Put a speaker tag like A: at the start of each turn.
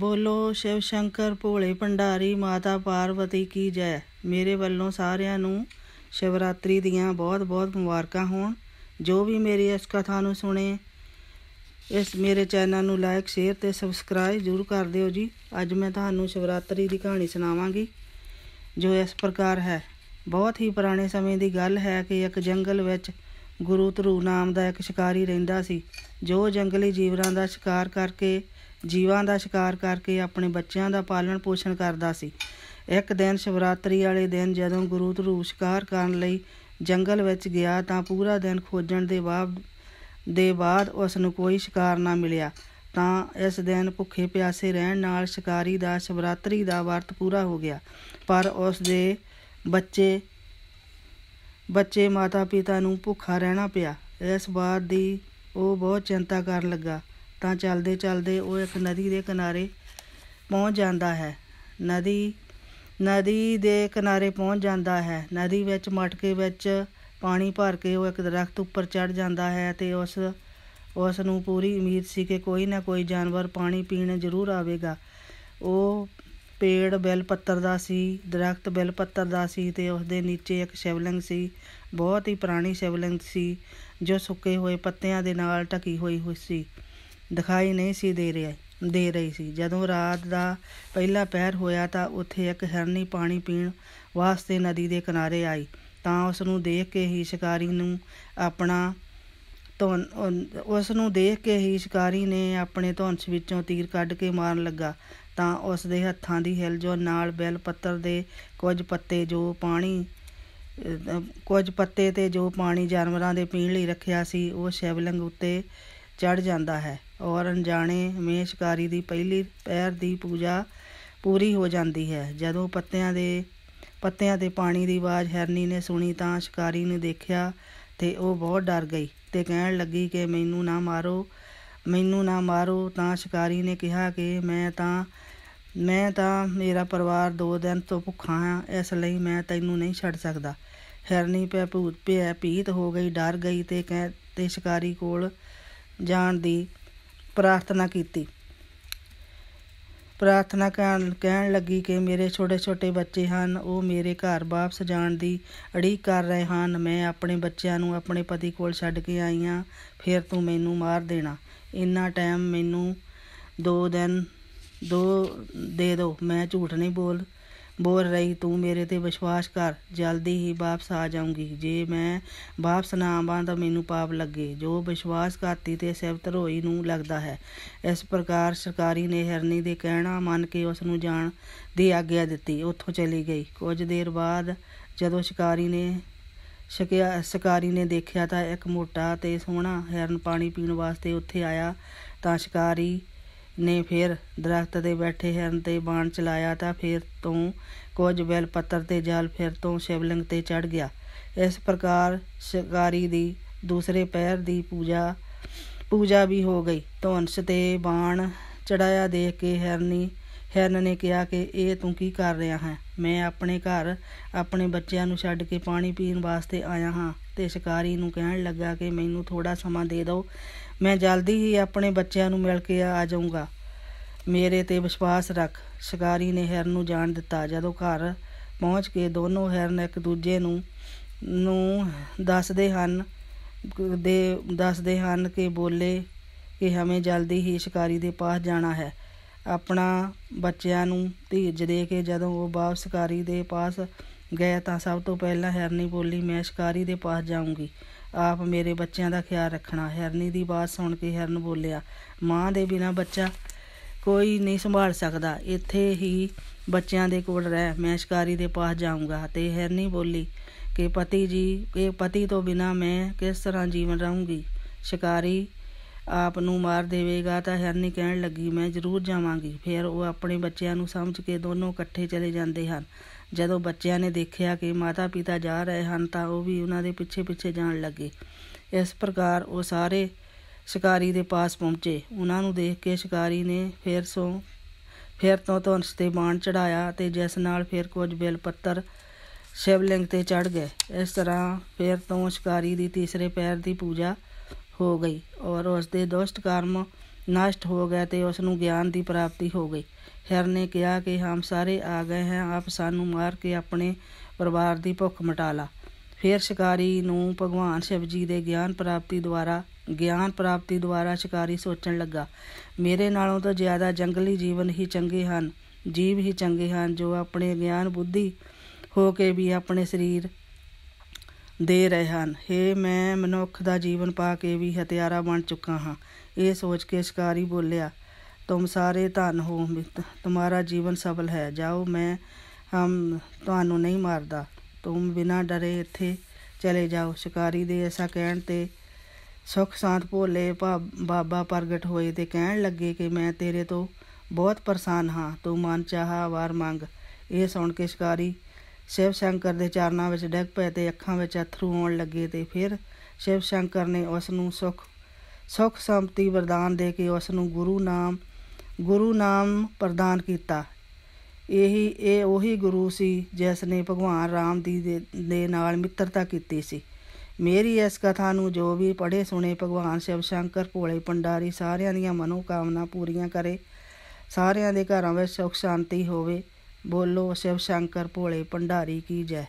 A: ਬੋਲੋ ਸ਼ਿਵ ਸ਼ੰਕਰ ਭੋਲੇ ਭੰਡਾਰੀ ਮਾਤਾ ਪਾਰਵਤੀ ਕੀ ਜੈ ਮੇਰੇ ਵੱਲੋਂ ਸਾਰਿਆਂ ਨੂੰ ਸ਼ਿਵਰਾਤਰੀ ਦੀਆਂ ਬਹੁਤ-ਬਹੁਤ ਮੁਬਾਰਕਾਂ ਹੋਣ ਜੋ ਵੀ ਮੇਰੀ ਇਸ ਕਥਾ ਨੂੰ ਸੁਣੇ ਇਸ ਮੇਰੇ ਚੈਨਲ ਨੂੰ ਲਾਈਕ ਸ਼ੇਅਰ ਤੇ ਸਬਸਕ੍ਰਾਈਬ ਜ਼ਰੂਰ ਕਰ ਦਿਓ ਜੀ ਅੱਜ ਮੈਂ ਤੁਹਾਨੂੰ ਸ਼ਿਵਰਾਤਰੀ ਦੀ ਕਹਾਣੀ ਸੁਣਾਵਾਂਗੀ ਜੋ ਇਸ ਪ੍ਰਕਾਰ ਹੈ ਬਹੁਤ ਹੀ ਪੁਰਾਣੇ ਸਮੇਂ ਦੀ ਗੱਲ ਹੈ ਕਿ ਇੱਕ ਜੰਗਲ ਵਿੱਚ ਗੁਰੂ ਧਰੂ ਨਾਮ ਦਾ ਇੱਕ ਸ਼ਿਕਾਰੀ ਰਹਿੰਦਾ ਸੀ ਜੋ ਜੰਗਲੀ ਜੀਵਰਾਂ ਦਾ ਸ਼ਿਕਾਰ ਕਰਕੇ ਜੀਵਾਂ ਦਾ ਸ਼ਿਕਾਰ ਕਰਕੇ ਆਪਣੇ ਬੱਚਿਆਂ ਦਾ ਪਾਲਣ ਪੋਸ਼ਣ ਕਰਦਾ ਸੀ ਇੱਕ ਦਿਨ ਸ਼ਿਵਰਾਤਰੀ ਵਾਲੇ ਦਿਨ ਜਦੋਂ ਗੁਰੂ ਧਰੂ ਸ਼ਿਕਾਰ ਕਰਨ ਲਈ ਜੰਗਲ ਵਿੱਚ ਗਿਆ ਤਾਂ ਪੂਰਾ ਦਿਨ ਖੋਜਣ ਦੇ ਬਾਅਦ ਦੇ ਬਾਅਦ ਉਸ ਨੂੰ ਕੋਈ ਸ਼ਿਕਾਰ ਨਾ ਮਿਲਿਆ ਤਾਂ ਇਸ ਦਿਨ ਭੁੱਖੇ ਪਿਆਸੇ ਰਹਿਣ ਨਾਲ ਸ਼ਿਕਾਰੀ ਦਾ ਸ਼ਿਵਰਾਤਰੀ ਦਾ ਵਰਤ ਪੂਰਾ ਹੋ ਗਿਆ ਪਰ ਉਸ ਦੇ ਬੱਚੇ ਬੱਚੇ ਮਾਤਾ-ਪਿਤਾ ਨੂੰ ਭੁੱਖਾ ਰਹਿਣਾ ਪਿਆ ਇਸ ਬਾਤ ਦੀ ਉਹ ਬਹੁਤ ਚਿੰਤਾ ਕਰਨ ਲੱਗਾ ਤਾਂ ਚੱਲਦੇ ਚੱਲਦੇ ਉਹ ਇੱਕ ਨਦੀ ਦੇ ਕਿਨਾਰੇ ਪਹੁੰਚ ਜਾਂਦਾ ਹੈ ਨਦੀ ਨਦੀ ਦੇ ਕਿਨਾਰੇ ਪਹੁੰਚ ਜਾਂਦਾ ਹੈ ਨਦੀ ਵਿੱਚ ਮਟਕੇ ਵਿੱਚ ਪਾਣੀ ਭਰ ਕੇ ਉਹ ਇੱਕ ਦਰਖਤ ਉੱਪਰ ਚੜ ਜਾਂਦਾ ਹੈ ਤੇ ਉਸ ਉਸ ਨੂੰ ਪੂਰੀ ਉਮੀਦ ਸੀ ਕਿ ਕੋਈ ਨਾ ਕੋਈ ਜਾਨਵਰ ਪਾਣੀ ਪੀਣ ਜ਼ਰੂਰ ਆਵੇਗਾ ਉਹ ਪੇੜ ਬੈਲ ਪੱਤਰ ਦਾ ਸੀ ਦਰਖਤ ਬੈਲ ਪੱਤਰ ਦਾ ਸੀ ਤੇ ਉਸ ਦੇ ਨੀਚੇ ਇੱਕ ਸ਼ਿਵਲਿੰਗ ਸੀ ਬਹੁਤ ਹੀ ਪੁਰਾਣੀ ਸ਼ਿਵਲਿੰਗ ਸੀ ਜੋ ਸੁੱਕੇ ਹੋਏ ਪੱਤਿਆਂ ਦੇ ਨਾਲ ਟਕੀ ਹੋਈ ਹੋਈ ਸੀ ਦਿਖਾਈ ਨਹੀਂ ਸੀ ਦੇ ਰਿਹਾ ਦੇ ਰਹੀ ਸੀ ਜਦੋਂ ਰਾਤ ਦਾ ਪਹਿਲਾ ਪਹਿਰ ਹੋਇਆ ਤਾਂ ਉੱਥੇ ਇੱਕ ਹਿਰਨੀ ਪਾਣੀ ਪੀਣ ਵਾਸਤੇ ਨਦੀ ਦੇ ਕਿਨਾਰੇ ਆਈ ਤਾਂ ਉਸ ਨੂੰ ਦੇਖ ਕੇ ਹੀ ਸ਼ਿਕਾਰੀ ਨੂੰ ਆਪਣਾ ਧਨ ਉਸ ਨੂੰ ਦੇਖ ਕੇ ਹੀ ਸ਼ਿਕਾਰੀ ਨੇ ਆਪਣੇ ਧਨਸ ਵਿੱਚੋਂ ਤੀਰ ਕੱਢ ਕੇ ਮਾਰਨ ਲੱਗਾ ਤਾਂ ਉਸ ਦੇ ਹੱਥਾਂ ਦੀ ਜੋ ਨਾਲ ਬੈਲ ਪੱਤਰ ਦੇ ਕੁਝ ਪੱਤੇ ਜੋ ਪਾਣੀ ਕੁਝ ਪੱਤੇ ਤੇ ਜੋ ਪਾਣੀ ਜਾਨਵਰਾਂ ਦੇ ਪੀਣ ਲਈ ਰੱਖਿਆ ਸੀ ਉਹ ਸ਼ੈਵਲੰਗ ਉੱਤੇ ਚੜ ਜਾਂਦਾ ਹੈ ਔਰ ਅਣਜਾਣੇ ਮੇਸ਼ਕਾਰੀ ਦੀ ਪਹਿਲੀ ਪੈਰ ਦੀ ਪੂਜਾ ਪੂਰੀ ਹੋ ਜਾਂਦੀ ਹੈ ਜਦੋਂ ਪੱਤਿਆਂ ਦੇ ਪੱਤਿਆਂ ਤੇ ਪਾਣੀ ਦੀ ਆਵਾਜ਼ ਹਰਨੀ ਨੇ ਸੁਣੀ ਤਾਂ ਸ਼ਿਕਾਰੀ ਨੇ ਦੇਖਿਆ ਤੇ ਉਹ ਬਹੁਤ ਡਰ ਗਈ ਤੇ ਕਹਿਣ ਲੱਗੀ ਕਿ ਮੈਨੂੰ ਨਾ ਮਾਰੋ ਮੈਨੂੰ ਨਾ ਮਾਰੋ ਤਾਂ ਸ਼ਿਕਾਰੀ ਨੇ ਕਿਹਾ ਕਿ ਮੈਂ ਤਾਂ ਮੈਂ ਤਾਂ ਮੇਰਾ ਪਰਿਵਾਰ ਦੋ ਦਿਨ ਤੋਂ ਭੁੱਖਾ ਹਾਂ ਇਸ ਲਈ ਮੈਂ ਤੈਨੂੰ ਨਹੀਂ ਛੱਡ ਸਕਦਾ ਹਰਨੀ ਪੈ ਭੂਤ ਪੈ ਪੀਤ ਹੋ ਗਈ ਡਰ ਗਈ ਤੇ ਕਹਿ ਤੇ ਸ਼ਿਕਾਰੀ ਕੋਲ ਜਾਣ ਦੀ ਪ੍ਰਾਰਥਨਾ ਕੀਤੀ ਪ੍ਰਾਰਥਨਾ ਕਰਨ ਕਹਿਣ ਲੱਗੀ ਕਿ ਮੇਰੇ ਛੋਟੇ-ਛੋਟੇ ਬੱਚੇ ਹਨ ਉਹ ਮੇਰੇ ਘਰ ਵਾਪਸ ਜਾਣ ਦੀ ਅੜੀ ਕਰ ਰਹੇ ਹਨ ਮੈਂ ਆਪਣੇ ਬੱਚਿਆਂ ਨੂੰ ਆਪਣੇ ਪਤੀ ਕੋਲ ਛੱਡ ਕੇ ਆਈ ਆ ਫਿਰ ਤੂੰ ਮੈਨੂੰ ਮਾਰ ਦੇਣਾ ਇੰਨਾ ਟਾਈਮ ਮੈਨੂੰ ਦੋ ਦਿਨ ਦੋ ਦੇ ਦਿਓ ਮੈਂ ਝੂਠ ਨਹੀਂ ਬੋਲ ਬੋਲ ਰਹੀ ਤੂੰ ਮੇਰੇ ਤੇ ਵਿਸ਼ਵਾਸ ਕਰ ਜਲਦੀ ਹੀ ਵਾਪਸ ਆ ਜਾਊਂਗੀ ਜੇ ਮੈਂ ਵਾਪਸ ਨਾ ਆਵਾਂ ਤਾਂ ਮੈਨੂੰ ਪਾਪ ਲੱਗੇ ਜੋ ਘਾਤੀ ਤੇ ਸਿਫਤ ਰੋਈ ਨੂੰ ਲੱਗਦਾ ਹੈ ਇਸ ਪ੍ਰਕਾਰ ਸਰਕਾਰੀ ਨੇ ਹਰਨੀ ਦੇ ਕਹਿਣਾ ਮੰਨ ਕੇ ਉਸ ਨੂੰ ਜਾਣ ਦੀ ਆਗਿਆ ਦਿੱਤੀ ਉੱਥੋਂ ਚਲੀ ਗਈ ਕੁਝ ਦੇਰ ਬਾਅਦ ਜਦੋਂ ਸ਼ਿਕਾਰੀ ਨੇ ਸ਼ਕਿਆ ਸ਼ਿਕਾਰੀ ਨੇ ਦੇਖਿਆ ਤਾਂ ਇੱਕ ਮੋਟਾ ਤੇ ਸੋਹਣਾ ਹਿਰਨ ਪਾਣੀ ਪੀਣ ਵਾਸਤੇ ਉੱਥੇ ਆਇਆ ਤਾਂ ਸ਼ਿਕਾਰੀ ਨੇ ਫਿਰ ਦਰਖਤ ਤੇ ਬੈਠੇ ਹਨ ਤੇ ਬਾਣ ਚਲਾਇਆ ਤਾਂ ਫਿਰ ਤੋਂ ਕੁਝ ਬੈਲ ਪੱਤਰ ਤੇ ਜਾਲ ਫਿਰ ਤੋਂ ਸ਼ਿਵਲਿੰਗ ਤੇ ਚੜ ਗਿਆ ਇਸ ਪ੍ਰਕਾਰ ਸ਼ਿਕਾਰੀ ਦੀ ਦੂਸਰੇ ਪੈਰ ਦੀ ਪੂਜਾ ਪੂਜਾ ਵੀ ਹੋ ਗਈ ਧੌਂਸ ਤੇ ਬਾਣ ਚੜਾਇਆ ਦੇਖ ਕੇ ਹਰਨੀ ਹਰਨ ਨੇ ਕਿਹਾ ਕਿ ਇਹ ਤੂੰ ਕੀ ਕਰ ਰਿਹਾ ਹੈ ਮੈਂ ਆਪਣੇ ਘਰ ਆਪਣੇ ਬੱਚਿਆਂ ਨੂੰ ਛੱਡ ਕੇ ਪਾਣੀ ਪੀਣ ਵਾਸਤੇ ਆਇਆ ਹਾਂ ਤੇ ਸ਼ਿਕਾਰੀ ਨੂੰ ਕਹਿਣ ਲੱਗਾ ਕਿ ਮੈਨੂੰ ਥੋੜਾ ਸਮਾਂ ਦੇ ਦਿਓ ਮੈਂ ਜਲਦੀ ਹੀ ਆਪਣੇ ਬੱਚਿਆਂ ਨੂੰ ਮਿਲ ਕੇ ਆ ਜਾਊਂਗਾ ਮੇਰੇ ਤੇ ਵਿਸ਼ਵਾਸ ਰੱਖ ਸ਼ਿਕਾਰੀ ਨੇ ਹਿਰਨ ਨੂੰ ਜਾਣ ਦਿੱਤਾ ਜਦੋਂ ਘਰ ਪਹੁੰਚ ਕੇ ਦੋਨੋਂ ਹਿਰਨ ਇੱਕ ਦੂਜੇ ਨੂੰ ਨੂੰ ਦੱਸਦੇ ਹਨ ਦੇ ਦੱਸਦੇ ਹਨ ਕਿ ਬੋਲੇ ਕਿ ਹਮੇ ਜਲਦੀ ਹੀ ਸ਼ਿਕਾਰੀ ਦੇ ਪਾਸ ਜਾਣਾ ਹੈ ਆਪਣਾ ਬੱਚਿਆਂ ਨੂੰ ਧੀਰਜ ਦੇ ਕੇ ਜਦੋਂ ਉਹ ਬਾਪ ਸ਼ਿਕਾਰੀ ਦੇ ਪਾਸ ਗਏ ਤਾਂ ਸਭ ਤੋਂ ਪਹਿਲਾਂ ਹਰਨੀ ਬੋਲੀ ਮੈਂ ਸ਼ਿਕਾਰੀ ਦੇ ਪਾਸ ਜਾਊਂਗੀ ਆਪ ਮੇਰੇ ਬੱਚਿਆਂ ਦਾ ਖਿਆਲ ਰੱਖਣਾ ਹਰਨੀ ਦੀ ਬਾਤ ਸੁਣ ਕੇ ਹਰਨ ਬੋਲਿਆ ਮਾਂ ਦੇ ਬਿਨਾ ਬੱਚਾ ਕੋਈ ਨਹੀਂ ਸੰਭਾਲ ਸਕਦਾ ਇੱਥੇ ਹੀ ਬੱਚਿਆਂ ਦੇ ਕੋਲ ਰਹਿ ਮੈਂ ਸ਼ਿਕਾਰੀ ਦੇ ਪਾਸ ਜਾਊਂਗਾ ਤੇ ਹਰਨੀ ਬੋਲੀ ਕਿ ਪਤੀ ਜੀ ਇਹ ਪਤੀ ਤੋਂ ਬਿਨਾ ਮੈਂ ਕਿਸ ਤਰ੍ਹਾਂ ਜੀਵਨ ਰਹੂੰਗੀ ਸ਼ਿਕਾਰੀ ਆਪ ਨੂੰ ਮਾਰ ਦੇਵੇਗਾ ਤਾਂ ਹਰਨੀ ਕਹਿਣ ਲੱਗੀ ਮੈਂ ਜ਼ਰੂਰ ਜਾਵਾਂਗੀ ਫਿਰ ਉਹ ਆਪਣੇ ਬੱਚਿਆਂ ਨੂੰ ਸਮਝ ਕੇ ਦੋਨੋਂ ਇਕੱਠੇ ਚਲੇ ਜਾਂਦੇ ਹਨ ਜਦੋਂ ਬੱਚਿਆਂ ਨੇ ਦੇਖਿਆ ਕਿ ਮਾਤਾ-ਪਿਤਾ ਜਾ ਰਹੇ ਹਨ ਤਾਂ ਉਹ ਵੀ ਉਹਨਾਂ ਦੇ ਪਿੱਛੇ-ਪਿੱਛੇ ਜਾਣ ਲੱਗੇ ਇਸ ਪ੍ਰਕਾਰ ਉਹ ਸਾਰੇ ਸ਼ਿਕਾਰੀ ਦੇ ਪਾਸ ਪਹੁੰਚੇ ਉਹਨਾਂ ਨੂੰ ਦੇਖ ਕੇ ਸ਼ਿਕਾਰੀ ਨੇ ਫਿਰ ਸੋ ਫਿਰ ਤੋਂ ਤੋਂ ਤੇ ਬਾਣ ਚੜਾਇਆ ਤੇ ਜਿਸ ਨਾਲ ਫਿਰ ਕੁਝ ਬੇਲ ਪੱਤਰ ਸ਼ਿਵਲਿੰਗ ਤੇ ਚੜ ਗਏ ਇਸ ਤਰ੍ਹਾਂ ਫਿਰ ਤੋਂ ਸ਼ਿਕਾਰੀ ਦੀ ਤੀਸਰੇ ਪੈਰ ਦੀ ਪੂਜਾ ਹੋ ਗਈ ਔਰ ਉਸ ਦੇ ਦੁਸ਼ਟ ਕਰਮ ਨਸ਼ਟ ਹੋ ਗਏ ਤੇ ਉਸ ਨੂੰ ਗਿਆਨ ਦੀ ਪ੍ਰਾਪਤੀ ਹੋ ਗਈ ਹਰ ਨੇ ਕਿਹਾ ਕਿ ਹਮ ਸਾਰੇ ਆ ਗਏ ਹਾਂ ਆਪ ਸਾਨੂੰ ਮਾਰ ਕੇ ਆਪਣੇ ਪਰਿਵਾਰ ਦੀ ਭੁੱਖ ਮਿਟਾ ਲਾ ਫਿਰ ਸ਼ਿਕਾਰੀ ਨੂੰ ਭਗਵਾਨ ਸ਼ਿਵ ਜੀ ਦੇ ਗਿਆਨ ਪ੍ਰਾਪਤੀ ਦੁਆਰਾ ਗਿਆਨ ਪ੍ਰਾਪਤੀ ਦੁਆਰਾ ਸ਼ਿਕਾਰੀ ਸੋਚਣ ਲੱਗਾ ਮੇਰੇ ਨਾਲੋਂ ਤਾਂ ਜ਼ਿਆਦਾ ਜੰਗਲੀ ਜੀਵਨ ਹੀ ਚੰਗੇ ਹਨ ਜੀਵ ਹੀ ਚੰਗੇ ਹਨ ਜੋ ਆਪਣੇ ਗਿਆਨ ਬੁੱਧੀ ਹੋ ਕੇ ਵੀ ਆਪਣੇ ਸਰੀਰ ਦੇ ਰਹੇ ਹਨ ਹੇ ਮੈਂ ਮਨੁੱਖ ਦਾ ਜੀਵਨ ਪਾ ਕੇ ਵੀ ਹਤਿਆਰਾ ਬਣ ਚੁੱਕਾ ਹਾਂ ਇਹ ਸੋਚ ਕੇ ਸ਼ਿਕਾਰੀ ਬੋਲਿਆ ਤੁਮ ਸਾਰੇ ਧਨ ਹੋ ਤੁਹਾਡਾ ਜੀਵਨ ਸਫਲ ਹੈ ਜਾਓ ਮੈਂ ਹਮ ਤੁਹਾਨੂੰ ਨਹੀਂ ਮਾਰਦਾ ਤੁਮ ਬਿਨਾ ਡਰੇ ਇੱਥੇ ਚਲੇ ਜਾਓ ਸ਼ਿਕਾਰੀ ਦੇ ਐਸਾ ਕਹਿਣ ਤੇ ਸੁਖ ਸਾਧ ਭੋਲੇ ਬਾਬਾ ਪ੍ਰਗਟ ਹੋਏ ਤੇ ਕਹਿਣ ਲੱਗੇ ਕਿ ਮੈਂ ਤੇਰੇ ਤੋਂ ਬਹੁਤ ਪਰੇਸ਼ਾਨ ਹਾਂ ਤੂੰ ਮਨ ਚਾਹਾ ਵਾਰ ਮੰਗ ਇਹ ਸੁਣ ਕੇ ਸ਼ਿਕਾਰੀ ਸ਼ਿਵ ਸ਼ੰਕਰ ਦੇ ਚਰਨਾਂ ਵਿੱਚ ਡਿੱਗ ਪਏ ਤੇ ਅੱਖਾਂ ਵਿੱਚ ਅਥਰੂ ਆਉਣ ਲੱਗੇ ਤੇ ਫਿਰ ਸ਼ਿਵ ਸ਼ੰਕਰ ਨੇ ਉਸ ਨੂੰ ਸੁਖ ਸੁਖ ਸੰਪਤੀ ਵਰਦਾਨ ਦੇ ਕੇ ਉਸ ਨੂੰ ਗੁਰੂ ਨਾਮ ਗੁਰੂ ਨਾਮ ਪ੍ਰਦਾਨ ਕੀਤਾ ਇਹੀ ਇਹ ਉਹੀ ਗੁਰੂ ਸੀ ਜਿਸ ਨੇ ਭਗਵਾਨ ਰਾਮ ਦੀ ਦੇ ਨਾਲ ਮਿੱਤਰਤਾ ਕੀਤੀ ਸੀ ਮੇਰੀ ਇਸ ਕਥਾ ਨੂੰ ਜੋ ਵੀ ਪੜ੍ਹੇ ਸੁਣੇ ਭਗਵਾਨ ਸ਼ਿਵ ਸ਼ੰਕਰ ਭੋਲੇ ਪੰਡਾਰੀ ਸਾਰਿਆਂ ਦੀਆਂ ਮਨੋਕਾਮਨਾ ਪੂਰੀਆਂ ਕਰੇ ਸਾਰਿਆਂ ਦੇ ਘਰਾਂ ਵਿੱਚ ਸੁਖ ਸ਼ਾਂਤੀ ਹੋਵੇ ਬੋਲੋ ਸ਼ਿਵ ਸ਼ੰਕਰ ਭੋਲੇ ਭੰਡਾਰੀ ਕੀ ਜੈ